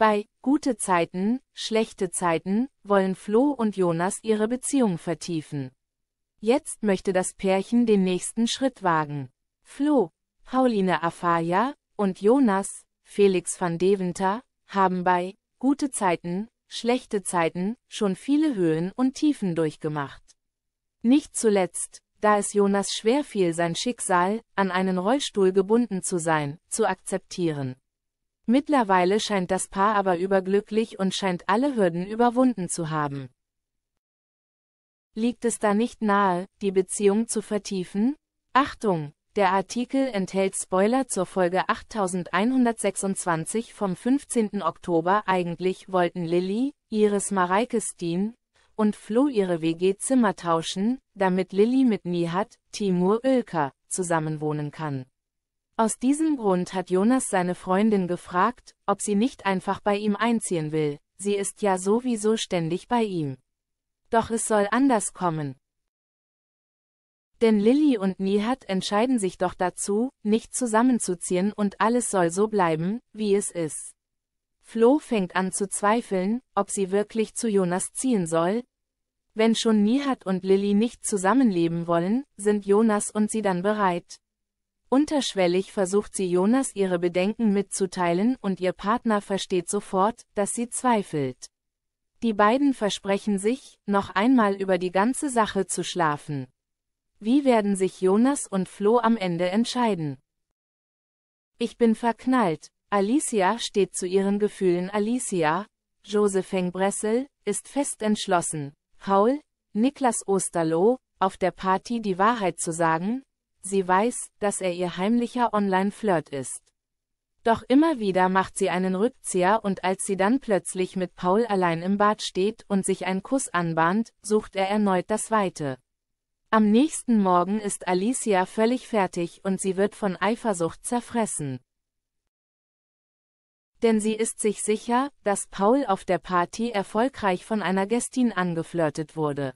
Bei Gute Zeiten, schlechte Zeiten wollen Flo und Jonas ihre Beziehung vertiefen. Jetzt möchte das Pärchen den nächsten Schritt wagen. Flo, Pauline Afaya und Jonas, Felix van Deventer, haben bei Gute Zeiten, schlechte Zeiten schon viele Höhen und Tiefen durchgemacht. Nicht zuletzt, da es Jonas schwerfiel sein Schicksal, an einen Rollstuhl gebunden zu sein, zu akzeptieren. Mittlerweile scheint das Paar aber überglücklich und scheint alle Hürden überwunden zu haben. Liegt es da nicht nahe, die Beziehung zu vertiefen? Achtung! Der Artikel enthält Spoiler zur Folge 8126 vom 15. Oktober. Eigentlich wollten Lilly, Iris Mareike Steen und Flo ihre WG-Zimmer tauschen, damit Lilly mit Nihat, Timur Ölker, zusammenwohnen kann. Aus diesem Grund hat Jonas seine Freundin gefragt, ob sie nicht einfach bei ihm einziehen will, sie ist ja sowieso ständig bei ihm. Doch es soll anders kommen. Denn Lilly und Nihat entscheiden sich doch dazu, nicht zusammenzuziehen und alles soll so bleiben, wie es ist. Flo fängt an zu zweifeln, ob sie wirklich zu Jonas ziehen soll. Wenn schon Nihat und Lilly nicht zusammenleben wollen, sind Jonas und sie dann bereit, Unterschwellig versucht sie Jonas ihre Bedenken mitzuteilen und ihr Partner versteht sofort, dass sie zweifelt. Die beiden versprechen sich, noch einmal über die ganze Sache zu schlafen. Wie werden sich Jonas und Flo am Ende entscheiden? Ich bin verknallt. Alicia steht zu ihren Gefühlen Alicia. Josephine Bressel ist fest entschlossen. Paul, Niklas Osterloh, auf der Party die Wahrheit zu sagen, Sie weiß, dass er ihr heimlicher Online-Flirt ist. Doch immer wieder macht sie einen Rückzieher und als sie dann plötzlich mit Paul allein im Bad steht und sich ein Kuss anbahnt, sucht er erneut das Weite. Am nächsten Morgen ist Alicia völlig fertig und sie wird von Eifersucht zerfressen. Denn sie ist sich sicher, dass Paul auf der Party erfolgreich von einer Gästin angeflirtet wurde.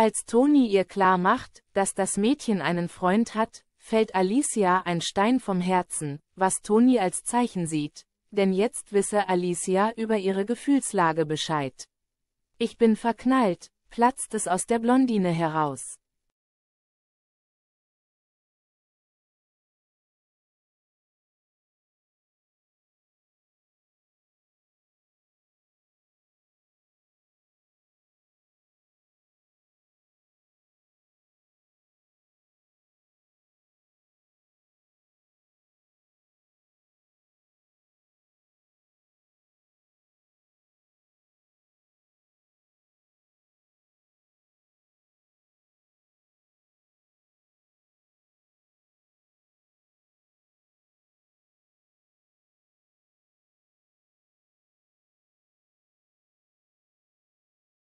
Als Toni ihr klar macht, dass das Mädchen einen Freund hat, fällt Alicia ein Stein vom Herzen, was Toni als Zeichen sieht, denn jetzt wisse Alicia über ihre Gefühlslage Bescheid. Ich bin verknallt, platzt es aus der Blondine heraus.